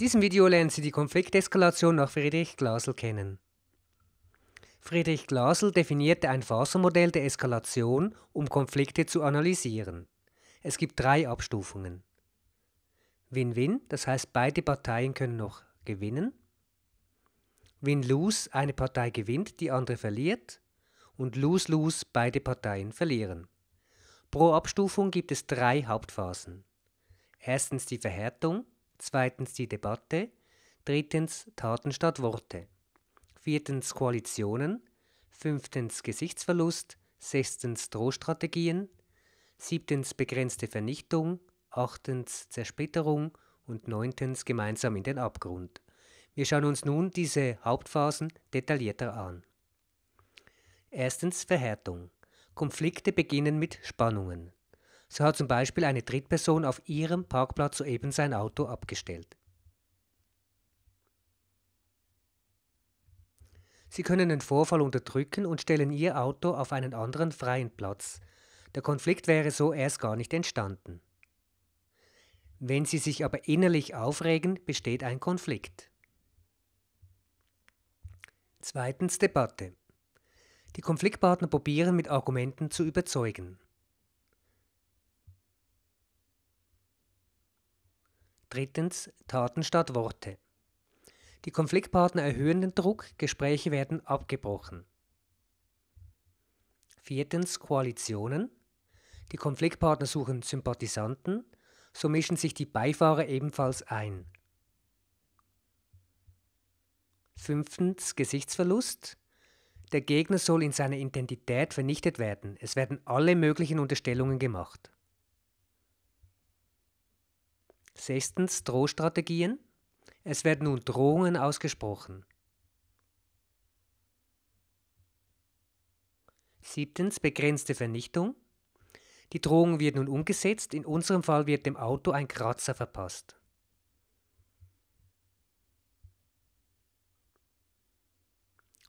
In diesem Video lernen Sie die Konflikteskalation nach Friedrich Glasel kennen. Friedrich Glasel definierte ein Fasermodell der Eskalation, um Konflikte zu analysieren. Es gibt drei Abstufungen. Win-Win, das heißt beide Parteien können noch gewinnen. Win-Lose, eine Partei gewinnt, die andere verliert. Und Lose-Lose, beide Parteien verlieren. Pro Abstufung gibt es drei Hauptphasen. Erstens die Verhärtung, zweitens die Debatte, drittens Taten statt Worte, viertens Koalitionen, fünftens Gesichtsverlust, sechstens Drohstrategien, siebtens begrenzte Vernichtung, achtens Zersplitterung und neuntens gemeinsam in den Abgrund. Wir schauen uns nun diese Hauptphasen detaillierter an. Erstens Verhärtung. Konflikte beginnen mit Spannungen. So hat zum Beispiel eine Drittperson auf ihrem Parkplatz soeben sein Auto abgestellt. Sie können den Vorfall unterdrücken und stellen Ihr Auto auf einen anderen freien Platz. Der Konflikt wäre so erst gar nicht entstanden. Wenn Sie sich aber innerlich aufregen, besteht ein Konflikt. Zweitens Debatte. Die Konfliktpartner probieren mit Argumenten zu überzeugen. Drittens Taten statt Worte. Die Konfliktpartner erhöhen den Druck, Gespräche werden abgebrochen. Viertens Koalitionen. Die Konfliktpartner suchen Sympathisanten, so mischen sich die Beifahrer ebenfalls ein. Fünftens Gesichtsverlust. Der Gegner soll in seiner Identität vernichtet werden. Es werden alle möglichen Unterstellungen gemacht. Sechstens Drohstrategien. Es werden nun Drohungen ausgesprochen. Siebtens begrenzte Vernichtung. Die Drohung wird nun umgesetzt, in unserem Fall wird dem Auto ein Kratzer verpasst.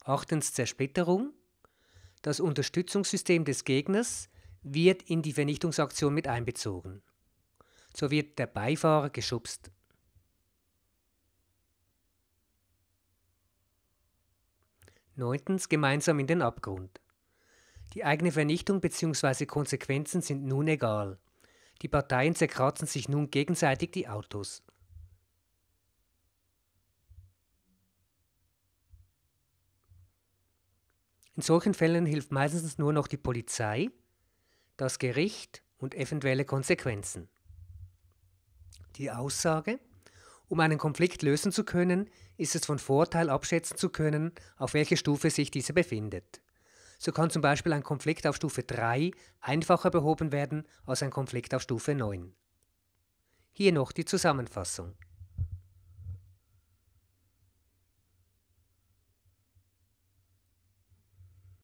Achtens Zersplitterung. Das Unterstützungssystem des Gegners wird in die Vernichtungsaktion mit einbezogen so wird der Beifahrer geschubst. Neuntens gemeinsam in den Abgrund. Die eigene Vernichtung bzw. Konsequenzen sind nun egal. Die Parteien zerkratzen sich nun gegenseitig die Autos. In solchen Fällen hilft meistens nur noch die Polizei, das Gericht und eventuelle Konsequenzen die Aussage, um einen Konflikt lösen zu können, ist es von Vorteil abschätzen zu können, auf welcher Stufe sich dieser befindet. So kann zum Beispiel ein Konflikt auf Stufe 3 einfacher behoben werden als ein Konflikt auf Stufe 9. Hier noch die Zusammenfassung.